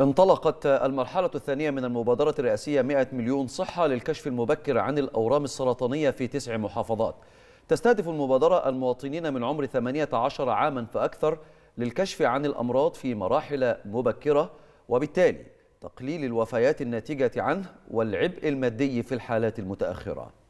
انطلقت المرحلة الثانية من المبادرة الرئاسية 100 مليون صحة للكشف المبكر عن الأورام السرطانية في تسع محافظات تستهدف المبادرة المواطنين من عمر 18 عاما فأكثر للكشف عن الأمراض في مراحل مبكرة وبالتالي تقليل الوفيات الناتجة عنه والعبء المادي في الحالات المتأخرة